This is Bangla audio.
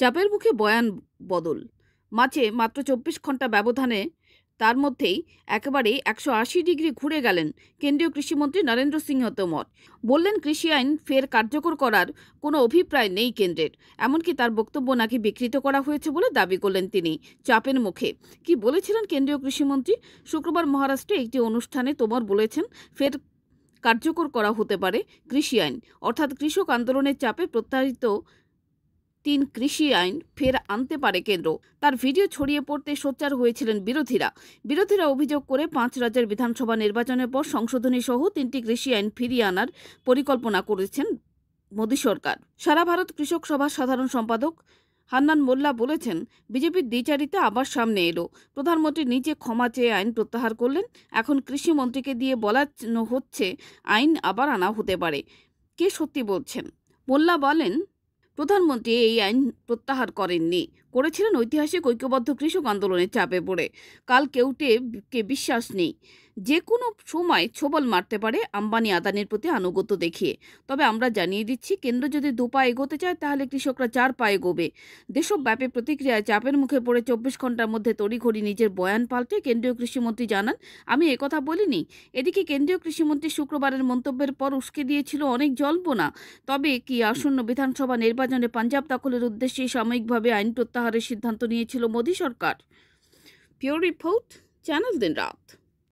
চাপের মুখে বয়ান বদল মাঝে মাত্র চব্বিশ ঘন্টা ব্যবধানে তার মধ্যেই একেবারে একশো আশি ডিগ্রি ঘুরে গেলেন কেন্দ্রীয় কৃষিমন্ত্রী নরেন্দ্র সিংহ তোমর বললেন কৃষি আইন ফের কার্যকর করার কোনো অভিপ্রায় নেই কেন্দ্রের এমনকি তার বক্তব্য নাকি বিকৃত করা হয়েছে বলে দাবি করলেন তিনি চাপের মুখে কি বলেছিলেন কেন্দ্রীয় কৃষিমন্ত্রী শুক্রবার মহারাষ্ট্রে একটি অনুষ্ঠানে তোমর বলেছেন ফের কার্যকর করা হতে পারে কৃষি আইন অর্থাৎ কৃষক আন্দোলনের চাপে প্রত্যাহিত তিন কৃষি আইন ফের আনতে পারে কেন্দ্র তার ভিডিও ছড়িয়ে পড়তে সোচ্চার হয়েছিলেন বিরোধীরা বিরোধীরা অভিযোগ করে পাঁচ রাজ্যের বিধানসভা নির্বাচনের পর সংশোধনী সহ তিনটি কৃষি আইন ফিরিয়ে আনার পরিকল্পনা করেছেন মোদী সরকার সারা ভারত কৃষক সভার সাধারণ সম্পাদক হান্নান মোল্লা বলেছেন বিজেপির দ্বিচারিতা আবার সামনে এলো প্রধানমন্ত্রী নিজে ক্ষমা চেয়ে আইন প্রত্যাহার করলেন এখন কৃষিমন্ত্রীকে দিয়ে বলানো হচ্ছে আইন আবার আনা হতে পারে কে সত্যি বলছেন মোল্লা বলেন প্রধানমন্ত্রী এই আইন প্রত্যাহার করেননি করেছিলেন ঐতিহাসিক ঐক্যবদ্ধ কৃষক আন্দোলনের চাপে পড়ে কাল কেউটে কে বিশ্বাস নেই যে কোনো সময় ছোবল মারতে পারে আম্বানি আদানির প্রতি আনুগত্য দেখিয়ে তবে আমরা জানিয়ে দিচ্ছি কেন্দ্র যদি দু পা এগোতে চায় তাহলে কৃষকরা চার পায়ে গোবে দেশব্যাপী প্রতিক্রিয়ায় চাপের মুখে পড়ে চব্বিশ ঘন্টার মধ্যে তড়িঘড়ি নিজের বয়ান পাল্টে কেন্দ্রীয় কৃষিমন্ত্রী জানান আমি একথা বলিনি এদিকে কেন্দ্রীয় কৃষিমন্ত্রী শুক্রবারের মন্তব্যের পর উস্কে দিয়েছিল অনেক জল্পনা তবে কি আসন্ন বিধানসভা নির্বাচনে পাঞ্জাব দখলের উদ্দেশ্যে সাময়িকভাবে আইন প্রত্যাহারের সিদ্ধান্ত নিয়েছিল মোদী সরকার পিওর রিপোর্ট চ্যানেল দিন রাত